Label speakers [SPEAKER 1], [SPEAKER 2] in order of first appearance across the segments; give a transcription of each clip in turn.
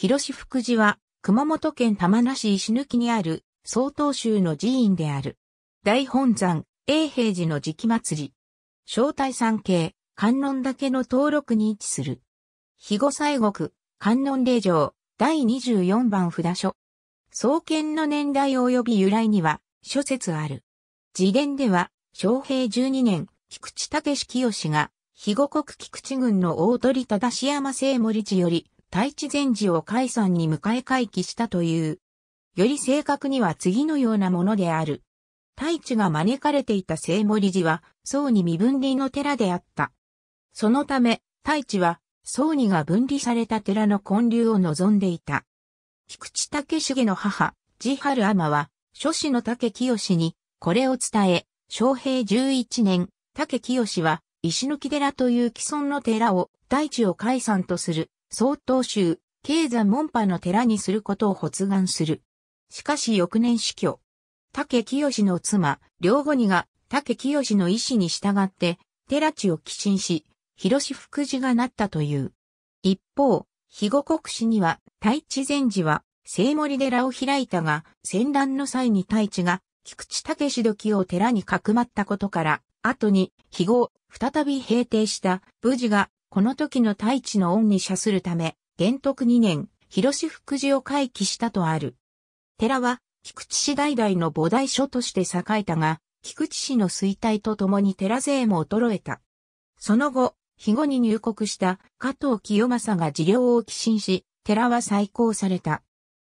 [SPEAKER 1] 広志福寺は、熊本県玉名市石抜にある、曹洞宗の寺院である。大本山、永平寺の時期祭り。正体山系、観音岳の登録に位置する。肥後西国、観音霊場、第24番札所。創建の年代及び由来には、諸説ある。次元では、昭平12年、菊池武清が、肥後国菊池郡の大鳥忠山聖森寺より、太地禅寺を解散に迎え回帰したという。より正確には次のようなものである。太地が招かれていた聖森寺は、僧に身分離の寺であった。そのため、太地は、僧にが分離された寺の建立を望んでいた。菊池武重の母、地春天は、諸子の竹清に、これを伝え、昭平11年、竹清は、石抜寺という既存の寺を、大地を解散とする曹洞宗、経山門派の寺にすることを発願する。しかし翌年死去。竹清の妻、両後にが竹清の意志に従って、寺地を寄進し、広志福寺がなったという。一方、肥後国史には、太地禅寺は、聖森寺を開いたが、戦乱の際に太地が、菊池武時を寺にかくまったことから、後に、肥後、再び平定した、武士がこの時の大地の恩に謝するため、元徳2年、広志福寺を回帰したとある。寺は、菊池市代々の菩提所として栄えたが、菊池市の衰退とともに寺勢も衰えた。その後、肥後に入国した加藤清正が寺領を寄進し、寺は再興された。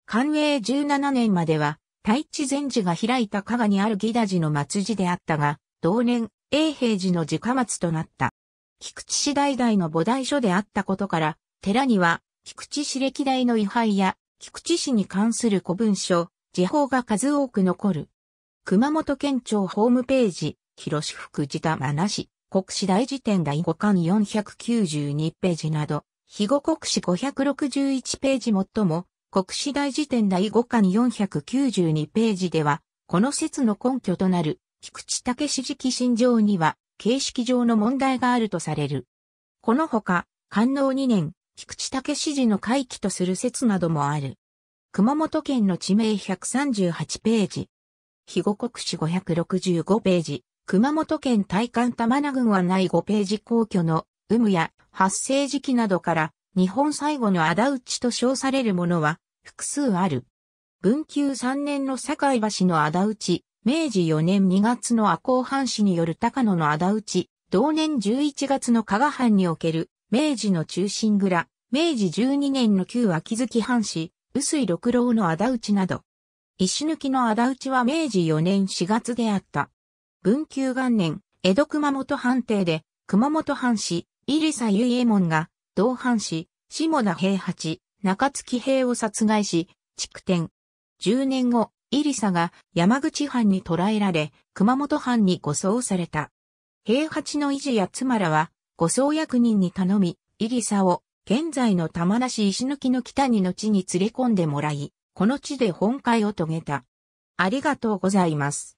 [SPEAKER 1] 寛永17年までは、太地禅寺が開いた加賀にある義田寺の末寺であったが、同年、永平寺の寺下松となった。菊池市代々の菩提書であったことから、寺には、菊池市歴代の位牌や、菊池市に関する古文書、時報が数多く残る。熊本県庁ホームページ、広志福寺田真市、国史大辞典第5巻492ページなど、肥後国史561ページもっとも、国史大辞典第5巻492ページでは、この説の根拠となる、菊池武史直信条には、形式上の問題があるとされる。このほか、官能2年、菊池武史時の回帰とする説などもある。熊本県の地名138ページ。肥後国史565ページ。熊本県大館玉名郡はない5ページ皇居の有無や発生時期などから日本最後の仇討ちと称されるものは複数ある。文久3年の堺橋の仇討ち、明治4年2月の赤穂藩士による高野の仇討ち、同年11月の加賀藩における明治の中心蔵、明治12年の旧秋月藩士、臼井六郎の仇討ちなど。石抜きの仇討ちは明治4年4月であった。文久元年、江戸熊本藩邸で、熊本藩士、入佐由右衛門が、同藩士、下田平八、中月平を殺害し、築天。10年後、イリサが山口藩に捕らえられ、熊本藩に護送された。平八の維持や妻らは、護送役人に頼み、イリサを、現在の玉名市石抜の北にの地に連れ込んでもらい、この地で本会を遂げた。ありがとうございます。